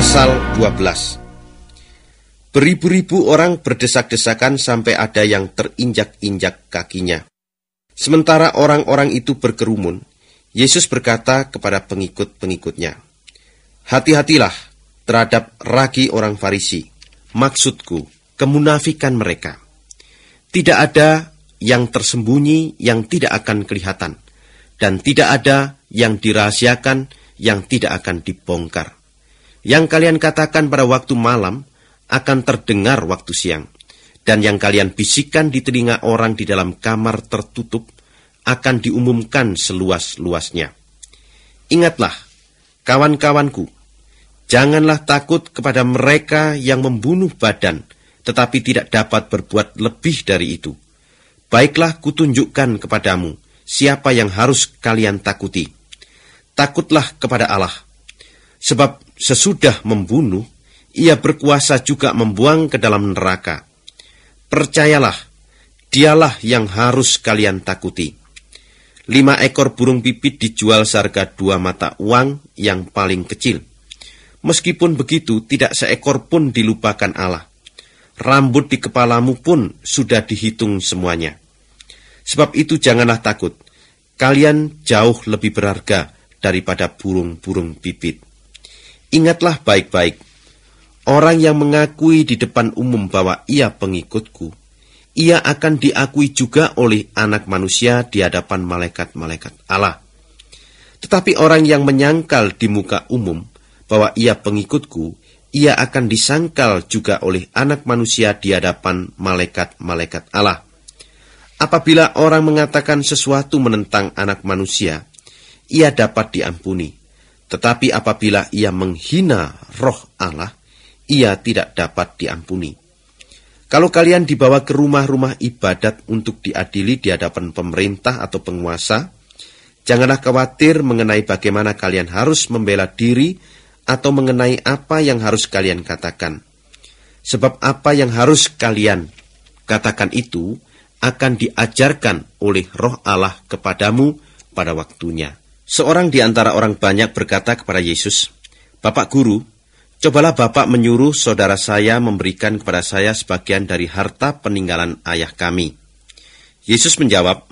Pasal 12 Beribu-ribu orang berdesak-desakan sampai ada yang terinjak-injak kakinya. Sementara orang-orang itu berkerumun, Yesus berkata kepada pengikut-pengikutnya, Hati-hatilah terhadap ragi orang Farisi, maksudku, kemunafikan mereka. Tidak ada yang tersembunyi yang tidak akan kelihatan, dan tidak ada yang dirahasiakan yang tidak akan dibongkar yang kalian katakan pada waktu malam akan terdengar waktu siang, dan yang kalian bisikan di telinga orang di dalam kamar tertutup akan diumumkan seluas-luasnya. Ingatlah, kawan-kawanku, janganlah takut kepada mereka yang membunuh badan, tetapi tidak dapat berbuat lebih dari itu. Baiklah kutunjukkan kepadamu siapa yang harus kalian takuti. Takutlah kepada Allah, sebab Sesudah membunuh, ia berkuasa juga membuang ke dalam neraka. Percayalah, dialah yang harus kalian takuti. Lima ekor burung pipit dijual seharga dua mata uang yang paling kecil. Meskipun begitu, tidak seekor pun dilupakan Allah. Rambut di kepalamu pun sudah dihitung semuanya. Sebab itu janganlah takut, kalian jauh lebih berharga daripada burung-burung pipit. Ingatlah baik-baik, orang yang mengakui di depan umum bahwa ia pengikutku, ia akan diakui juga oleh anak manusia di hadapan malaikat-malaikat Allah. Tetapi orang yang menyangkal di muka umum bahwa ia pengikutku, ia akan disangkal juga oleh anak manusia di hadapan malaikat-malaikat Allah. Apabila orang mengatakan sesuatu menentang anak manusia, ia dapat diampuni tetapi apabila ia menghina roh Allah, ia tidak dapat diampuni. Kalau kalian dibawa ke rumah-rumah ibadat untuk diadili di hadapan pemerintah atau penguasa, janganlah khawatir mengenai bagaimana kalian harus membela diri atau mengenai apa yang harus kalian katakan. Sebab apa yang harus kalian katakan itu akan diajarkan oleh roh Allah kepadamu pada waktunya. Seorang di antara orang banyak berkata kepada Yesus, Bapak Guru, cobalah Bapak menyuruh saudara saya memberikan kepada saya sebagian dari harta peninggalan ayah kami. Yesus menjawab,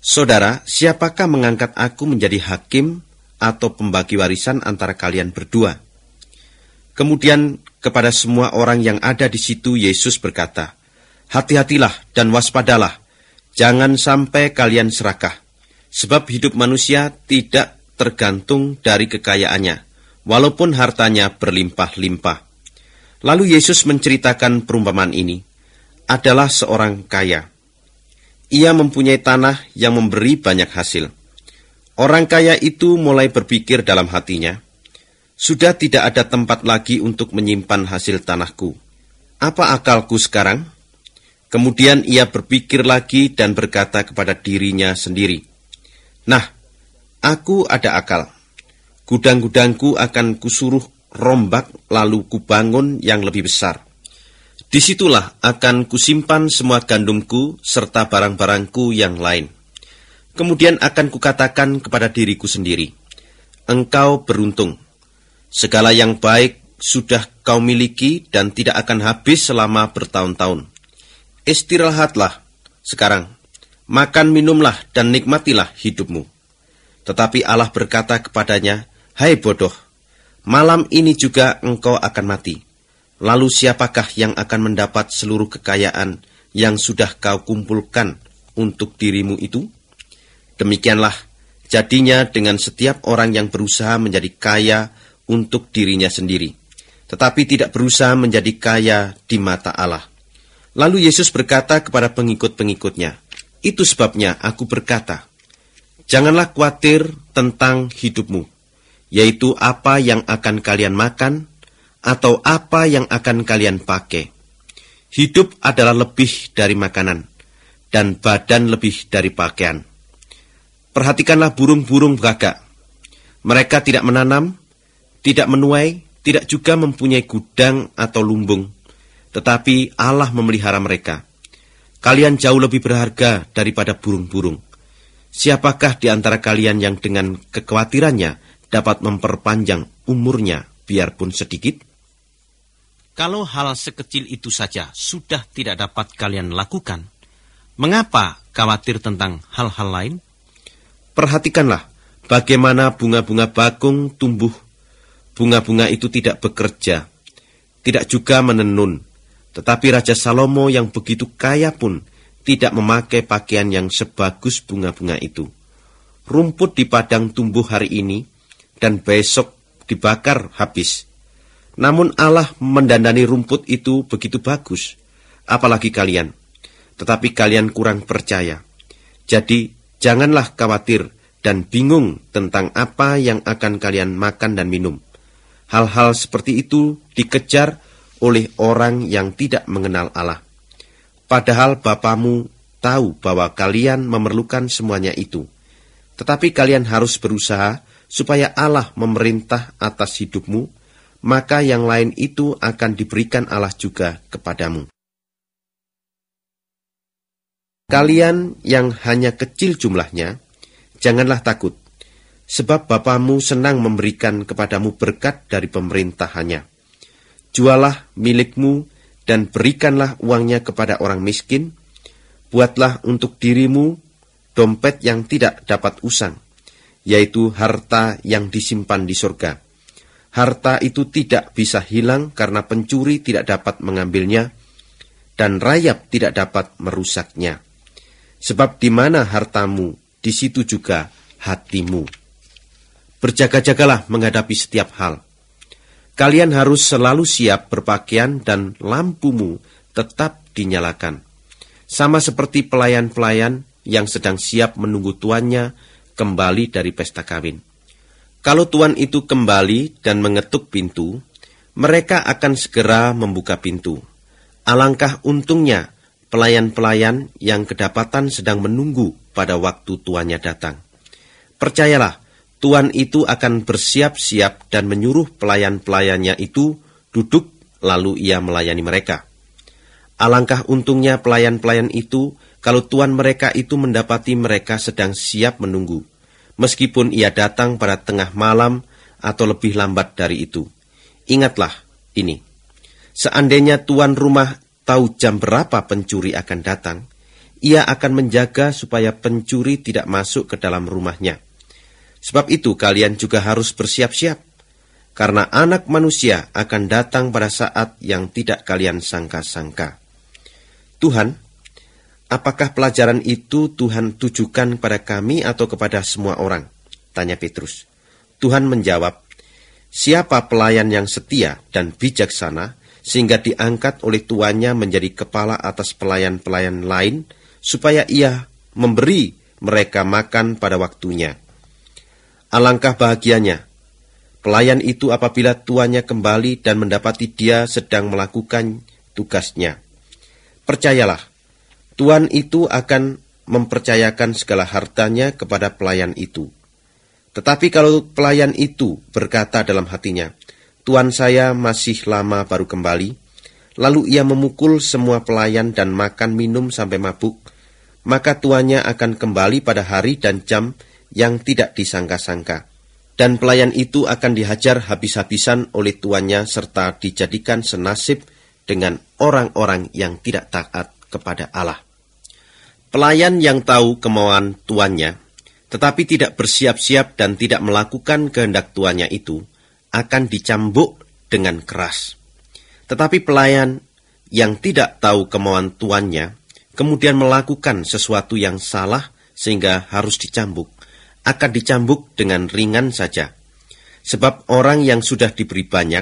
Saudara, siapakah mengangkat aku menjadi hakim atau pembagi warisan antara kalian berdua? Kemudian kepada semua orang yang ada di situ Yesus berkata, Hati-hatilah dan waspadalah, jangan sampai kalian serakah. Sebab hidup manusia tidak tergantung dari kekayaannya, walaupun hartanya berlimpah-limpah. Lalu Yesus menceritakan perumpamaan ini. Adalah seorang kaya. Ia mempunyai tanah yang memberi banyak hasil. Orang kaya itu mulai berpikir dalam hatinya, sudah tidak ada tempat lagi untuk menyimpan hasil tanahku. Apa akalku sekarang? Kemudian ia berpikir lagi dan berkata kepada dirinya sendiri, Nah, aku ada akal. Gudang-gudangku akan kusuruh rombak lalu kubangun yang lebih besar. Disitulah akan kusimpan semua gandumku serta barang-barangku yang lain. Kemudian akan kukatakan kepada diriku sendiri, Engkau beruntung. Segala yang baik sudah kau miliki dan tidak akan habis selama bertahun-tahun. Istirahatlah sekarang makan minumlah dan nikmatilah hidupmu. Tetapi Allah berkata kepadanya, Hai bodoh, malam ini juga engkau akan mati. Lalu siapakah yang akan mendapat seluruh kekayaan yang sudah kau kumpulkan untuk dirimu itu? Demikianlah, jadinya dengan setiap orang yang berusaha menjadi kaya untuk dirinya sendiri, tetapi tidak berusaha menjadi kaya di mata Allah. Lalu Yesus berkata kepada pengikut-pengikutnya, itu sebabnya aku berkata, janganlah khawatir tentang hidupmu, yaitu apa yang akan kalian makan atau apa yang akan kalian pakai. Hidup adalah lebih dari makanan, dan badan lebih dari pakaian. Perhatikanlah burung-burung gagak. Mereka tidak menanam, tidak menuai, tidak juga mempunyai gudang atau lumbung, tetapi Allah memelihara mereka. Kalian jauh lebih berharga daripada burung-burung. Siapakah di antara kalian yang dengan kekhawatirannya dapat memperpanjang umurnya biarpun sedikit? Kalau hal sekecil itu saja sudah tidak dapat kalian lakukan, mengapa khawatir tentang hal-hal lain? Perhatikanlah bagaimana bunga-bunga bakung tumbuh. Bunga-bunga itu tidak bekerja, tidak juga menenun, tetapi Raja Salomo yang begitu kaya pun tidak memakai pakaian yang sebagus bunga-bunga itu. Rumput di padang tumbuh hari ini dan besok dibakar habis. Namun Allah mendandani rumput itu begitu bagus, apalagi kalian. Tetapi kalian kurang percaya. Jadi janganlah khawatir dan bingung tentang apa yang akan kalian makan dan minum. Hal-hal seperti itu dikejar oleh orang yang tidak mengenal Allah. Padahal Bapamu tahu bahwa kalian memerlukan semuanya itu. Tetapi kalian harus berusaha supaya Allah memerintah atas hidupmu, maka yang lain itu akan diberikan Allah juga kepadamu. Kalian yang hanya kecil jumlahnya, janganlah takut, sebab Bapamu senang memberikan kepadamu berkat dari pemerintahannya jualah milikmu dan berikanlah uangnya kepada orang miskin, buatlah untuk dirimu dompet yang tidak dapat usang, yaitu harta yang disimpan di surga. Harta itu tidak bisa hilang karena pencuri tidak dapat mengambilnya, dan rayap tidak dapat merusaknya. Sebab di mana hartamu, di situ juga hatimu. Berjaga-jagalah menghadapi setiap hal Kalian harus selalu siap berpakaian dan lampumu tetap dinyalakan. Sama seperti pelayan-pelayan yang sedang siap menunggu tuannya kembali dari pesta kawin. Kalau tuan itu kembali dan mengetuk pintu, mereka akan segera membuka pintu. Alangkah untungnya pelayan-pelayan yang kedapatan sedang menunggu pada waktu tuannya datang. Percayalah, Tuhan itu akan bersiap-siap dan menyuruh pelayan-pelayannya itu duduk lalu ia melayani mereka. Alangkah untungnya pelayan-pelayan itu kalau tuan mereka itu mendapati mereka sedang siap menunggu, meskipun ia datang pada tengah malam atau lebih lambat dari itu. Ingatlah ini, seandainya tuan rumah tahu jam berapa pencuri akan datang, ia akan menjaga supaya pencuri tidak masuk ke dalam rumahnya. Sebab itu kalian juga harus bersiap-siap, karena anak manusia akan datang pada saat yang tidak kalian sangka-sangka. Tuhan, apakah pelajaran itu Tuhan tujukan kepada kami atau kepada semua orang? Tanya Petrus. Tuhan menjawab, Siapa pelayan yang setia dan bijaksana, sehingga diangkat oleh tuannya menjadi kepala atas pelayan-pelayan lain, supaya ia memberi mereka makan pada waktunya.' Alangkah bahagianya pelayan itu apabila tuannya kembali dan mendapati dia sedang melakukan tugasnya. Percayalah, tuan itu akan mempercayakan segala hartanya kepada pelayan itu. Tetapi kalau pelayan itu berkata dalam hatinya, Tuan saya masih lama baru kembali, lalu ia memukul semua pelayan dan makan minum sampai mabuk, maka tuannya akan kembali pada hari dan jam yang tidak disangka-sangka, dan pelayan itu akan dihajar habis-habisan oleh tuannya serta dijadikan senasib dengan orang-orang yang tidak taat kepada Allah. Pelayan yang tahu kemauan tuannya, tetapi tidak bersiap-siap dan tidak melakukan kehendak tuannya itu, akan dicambuk dengan keras. Tetapi pelayan yang tidak tahu kemauan tuannya, kemudian melakukan sesuatu yang salah sehingga harus dicambuk, akan dicambuk dengan ringan saja. Sebab orang yang sudah diberi banyak,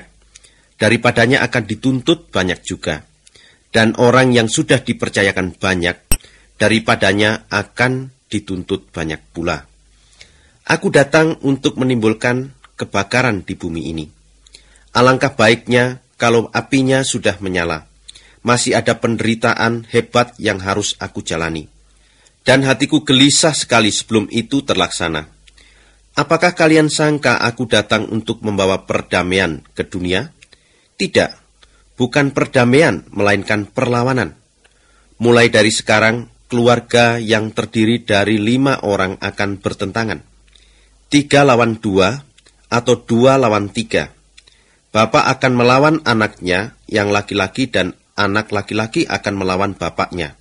daripadanya akan dituntut banyak juga. Dan orang yang sudah dipercayakan banyak, daripadanya akan dituntut banyak pula. Aku datang untuk menimbulkan kebakaran di bumi ini. Alangkah baiknya kalau apinya sudah menyala. Masih ada penderitaan hebat yang harus aku jalani.' Dan hatiku gelisah sekali sebelum itu terlaksana. Apakah kalian sangka aku datang untuk membawa perdamaian ke dunia? Tidak, bukan perdamaian, melainkan perlawanan. Mulai dari sekarang, keluarga yang terdiri dari lima orang akan bertentangan. Tiga lawan dua, atau dua lawan tiga. Bapak akan melawan anaknya yang laki-laki dan anak laki-laki akan melawan bapaknya.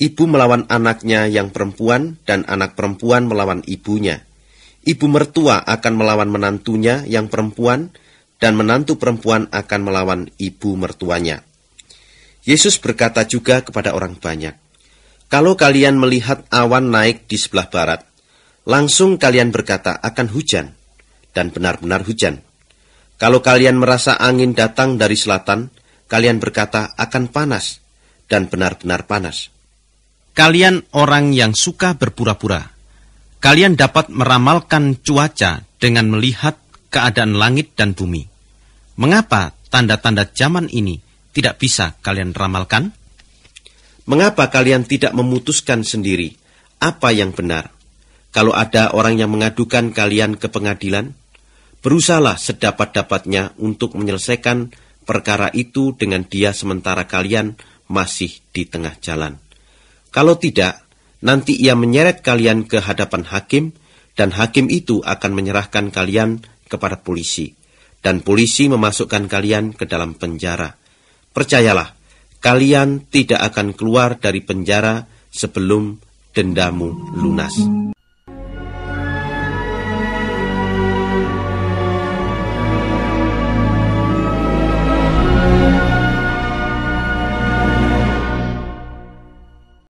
Ibu melawan anaknya yang perempuan dan anak perempuan melawan ibunya. Ibu mertua akan melawan menantunya yang perempuan dan menantu perempuan akan melawan ibu mertuanya. Yesus berkata juga kepada orang banyak, "Kalau kalian melihat awan naik di sebelah barat, langsung kalian berkata akan hujan, dan benar-benar hujan. Kalau kalian merasa angin datang dari selatan, kalian berkata akan panas, dan benar-benar panas. Kalian orang yang suka berpura-pura. Kalian dapat meramalkan cuaca dengan melihat keadaan langit dan bumi. Mengapa tanda-tanda zaman ini tidak bisa kalian ramalkan? Mengapa kalian tidak memutuskan sendiri apa yang benar? Kalau ada orang yang mengadukan kalian ke pengadilan, berusahalah sedapat-dapatnya untuk menyelesaikan perkara itu dengan dia sementara kalian masih di tengah jalan. Kalau tidak, nanti ia menyeret kalian ke hadapan hakim, dan hakim itu akan menyerahkan kalian kepada polisi, dan polisi memasukkan kalian ke dalam penjara. Percayalah, kalian tidak akan keluar dari penjara sebelum dendamu lunas.